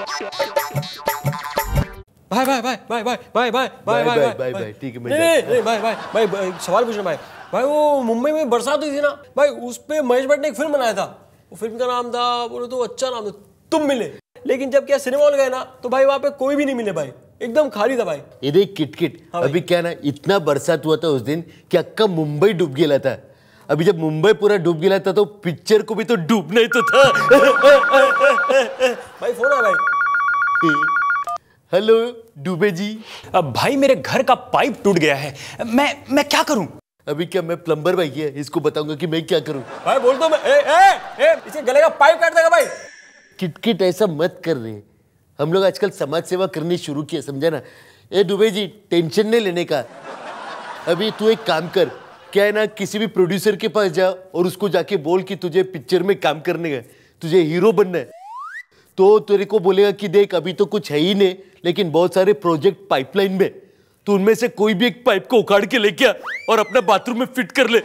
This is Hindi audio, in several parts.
भाई भाई भाई भाई भाई भाई भाई भाई भाई भाई भाई ठीक है नहीं नहीं भाई भाई भाई सवाल पूछना भाई भाई वो मुंबई में बरसात हुई थी ना भाई उस पर महेश भट्ट ने एक फिल्म बनाया था वो फिल्म का नाम था बोले तो अच्छा नाम था तुम मिले लेकिन जब क्या सिनेमा हॉल गए ना तो भाई वहाँ पे कोई भी नहीं मिले भाई एकदम खाली था भाई ये देख किटकिट हाँ अभी क्या ना इतना बरसात हुआ था उस दिन कि अक्का मुंबई डूब गया था अभी जब मुंबई पूरा डूब गया था तो पिक्चर को भी तो डूबना ही तो था भाई फोन आ भाई हेलो डूबे जी अब भाई मेरे घर का पाइप टूट गया है मैं मैं क्या करूं अभी क्या मैं प्लम्बर भाई है इसको बताऊंगा कि मैं क्या करूं भाई बोल दो तो मैं ए, ए, ए, इसे गले का पाइप काट देगा भाई किटकिट ऐसा मत कर रहे हम लोग आजकल समाज सेवा करनी शुरू की समझे ना ए डूबे जी टेंशन नहीं लेने का अभी तू एक काम कर क्या है ना किसी भी प्रोड्यूसर के पास जा और उसको जाके बोल कि तुझे पिक्चर में काम करने का तुझे हीरो बनना है तो तेरे को बोलेगा कि देख अभी तो कुछ है ही नहीं लेकिन बहुत सारे प्रोजेक्ट पाइपलाइन में तो उनमें से कोई भी एक पाइप को उखाड़ के लेके आ और अपना बाथरूम में फिट कर ले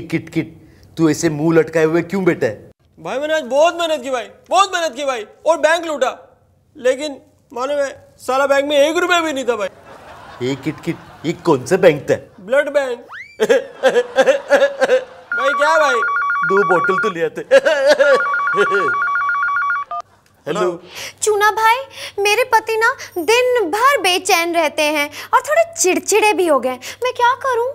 किट किट तू ऐसे मुंह लटकाए हुए क्यों बेटा है भाई मैंने आज बहुत मेहनत की भाई बहुत मेहनत की भाई और बैंक लूटा लेकिन मानो मैं सारा बैंक में एक रुपया भी नहीं था भाई किट किट ये कौन सा बैंक था ब्लड बैंक भाई क्या भाई दो बोतल तो ले आते हेलो हाँ। चूना भाई मेरे पति ना दिन भर बेचैन रहते हैं और थोड़े चिड़चिड़े भी हो गए मैं क्या करूं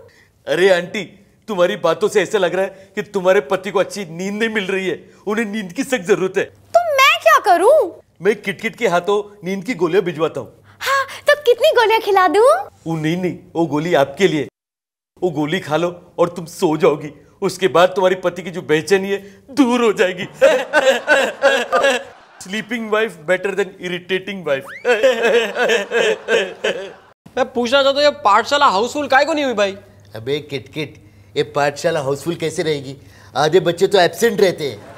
अरे आंटी तुम्हारी बातों से ऐसा लग रहा है कि तुम्हारे पति को अच्छी नींद नहीं मिल रही है उन्हें नींद की सख्त जरूरत है तो मैं क्या करूं मैं किटकिट के हाथों नींद की गोलियां भिजवाता हूँ हाँ तो कितनी गोलियां खिला दूं? नहीं नहीं वो गोली आपके लिए वो गोली खा लो और तुम सो जाओगी उसके बाद तुम्हारी पति की जो बेचैनी है दूर हो जाएगी sleeping wife better than irritating wife मैं पूछना चाहता हूँ ये पाठशाला हाउसफुल काय को नहीं हुई भाई अबे किटकिट ये पाठशाला हाउसफुल कैसे रहेगी आधे बच्चे तो एबसेंट रहते हैं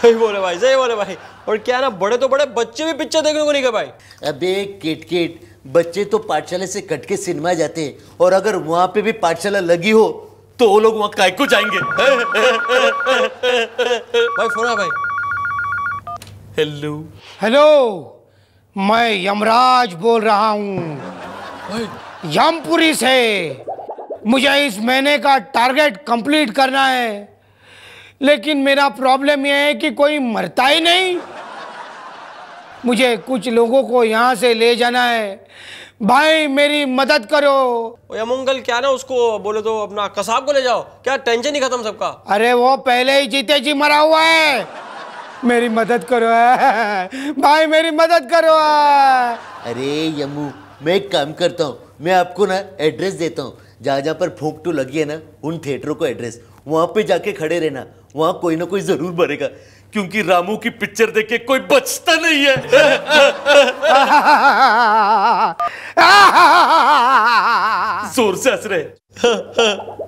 सही बोले भाई सही बोले भाई और क्या ना बड़े तो बड़े बच्चे भी पिक्चर देखने को नहीं गए भाई अबे किटकिट बच्चे तो पाठशाला से कट के सिनेमा जाते हैं और अगर वहां पे भी पाठशाला लगी हो तो वो लोग वहां काय को जाएंगे भाई फोन भाई हेलो हेलो मैं यमराज बोल रहा हूँ यमपुरी से मुझे इस महीने का टारगेट कंप्लीट करना है लेकिन मेरा प्रॉब्लम यह है कि कोई मरता ही नहीं मुझे कुछ लोगों को यहाँ से ले जाना है भाई मेरी मदद करो ओए मंगल क्या ना उसको बोले तो अपना कसाब को ले जाओ क्या टेंशन ही खत्म सबका अरे वो पहले ही जीते जी मरा हुआ है मेरी मदद करो भाई मेरी मदद करो अरे यमू मैं एक काम करता हूँ मैं आपको ना एड्रेस देता हूँ जहाँ जहाँ पर फूक टू तो लगी है ना उन थिएटरों को एड्रेस वहाँ पे जाके खड़े रहना वहाँ कोई ना कोई ज़रूर भरेगा क्योंकि रामू की पिक्चर देख के कोई बचता नहीं है जोर से हंस रहे